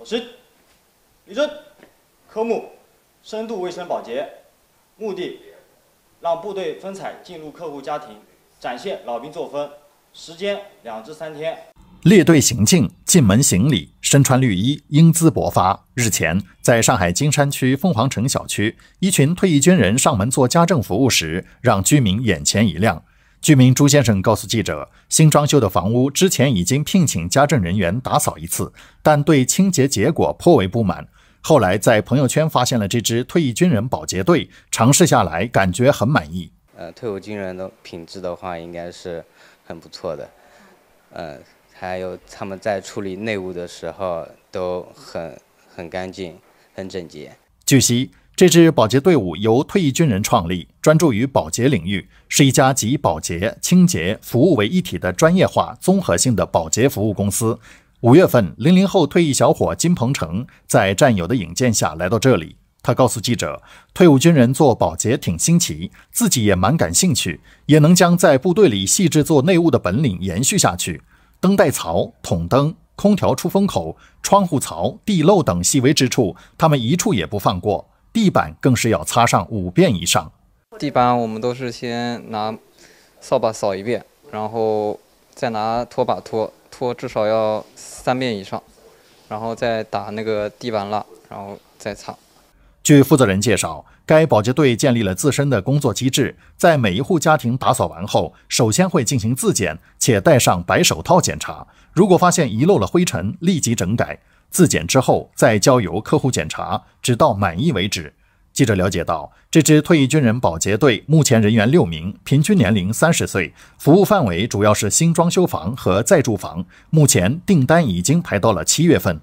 我是李真，科目深度卫生保洁，目的让部队风采进入客户家庭，展现老兵作风。时间两至三天。列队行进，进门行礼，身穿绿衣，英姿勃发。日前，在上海金山区凤凰城小区，一群退役军人上门做家政服务时，让居民眼前一亮。居民朱先生告诉记者，新装修的房屋之前已经聘请家政人员打扫一次，但对清洁结果颇为不满。后来在朋友圈发现了这支退役军人保洁队，尝试下来感觉很满意。呃，退伍军人的品质的话，应该是很不错的。呃，还有他们在处理内务的时候都很很干净、很整洁。据悉。这支保洁队伍由退役军人创立，专注于保洁领域，是一家集保洁、清洁、服务为一体的专业化、综合性的保洁服务公司。五月份，零零后退役小伙金鹏程在战友的引荐下来到这里。他告诉记者，退伍军人做保洁挺新奇，自己也蛮感兴趣，也能将在部队里细致做内务的本领延续下去。灯带槽、筒灯、空调出风口、窗户槽、地漏等细微之处，他们一处也不放过。地板更是要擦上五遍以上。地板我们都是先拿扫把扫一遍，然后再拿拖把拖，拖至少要三遍以上，然后再打那个地板蜡，然后再擦。据负责人介绍，该保洁队建立了自身的工作机制，在每一户家庭打扫完后，首先会进行自检，且戴上白手套检查，如果发现遗漏了灰尘，立即整改。自检之后再交由客户检查，直到满意为止。记者了解到，这支退役军人保洁队目前人员六名，平均年龄三十岁，服务范围主要是新装修房和在住房，目前订单已经排到了七月份。